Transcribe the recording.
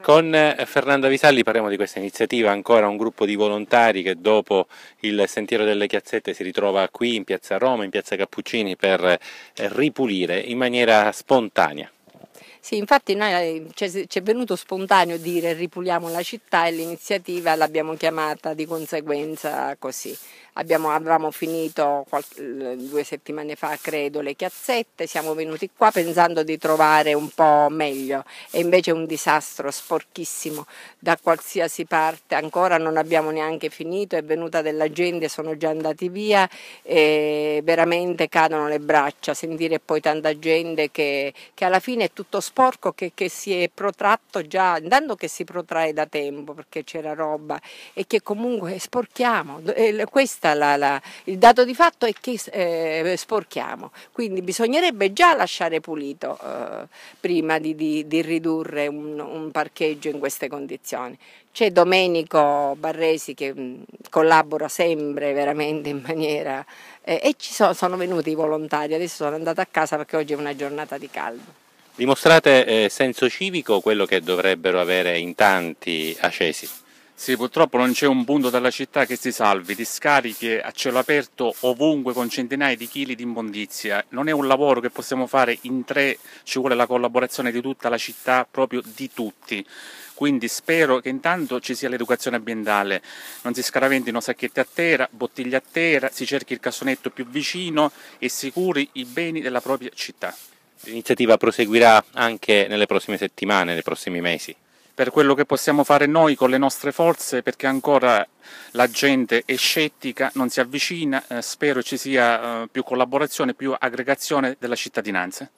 Con eh, Fernanda Visalli parliamo di questa iniziativa, ancora un gruppo di volontari che dopo il Sentiero delle Chiazzette si ritrova qui in piazza Roma, in piazza Cappuccini per eh, ripulire in maniera spontanea. Sì, infatti noi, eh, ci è venuto spontaneo dire ripuliamo la città e l'iniziativa l'abbiamo chiamata di conseguenza così. Abbiamo, avevamo finito qualche, due settimane fa, credo, le chiazzette, siamo venuti qua pensando di trovare un po' meglio e invece è un disastro sporchissimo da qualsiasi parte, ancora non abbiamo neanche finito, è venuta della gente, sono già andati via e veramente cadono le braccia, sentire poi tanta gente che, che alla fine è tutto sporco sporco che, che, si è protratto già, intanto che si protrae da tempo perché c'era roba e che comunque sporchiamo. Eh, la, il dato di fatto è che eh, sporchiamo, quindi bisognerebbe già lasciare pulito eh, prima di, di, di ridurre un, un parcheggio in queste condizioni. C'è Domenico Barresi che mm, collabora sempre veramente in maniera... Eh, e ci sono, sono venuti i volontari, adesso sono andata a casa perché oggi è una giornata di caldo. Dimostrate eh, senso civico quello che dovrebbero avere in tanti acesi. Sì, purtroppo non c'è un punto della città che si salvi, discariche a cielo aperto ovunque con centinaia di chili di immondizia. Non è un lavoro che possiamo fare in tre, ci vuole la collaborazione di tutta la città, proprio di tutti quindi spero che intanto ci sia l'educazione ambientale, non si scaraventino sacchetti a terra, bottiglie a terra, si cerchi il cassonetto più vicino e sicuri i beni della propria città. L'iniziativa proseguirà anche nelle prossime settimane, nei prossimi mesi per quello che possiamo fare noi con le nostre forze perché ancora la gente è scettica, non si avvicina, eh, spero ci sia eh, più collaborazione, più aggregazione della cittadinanza.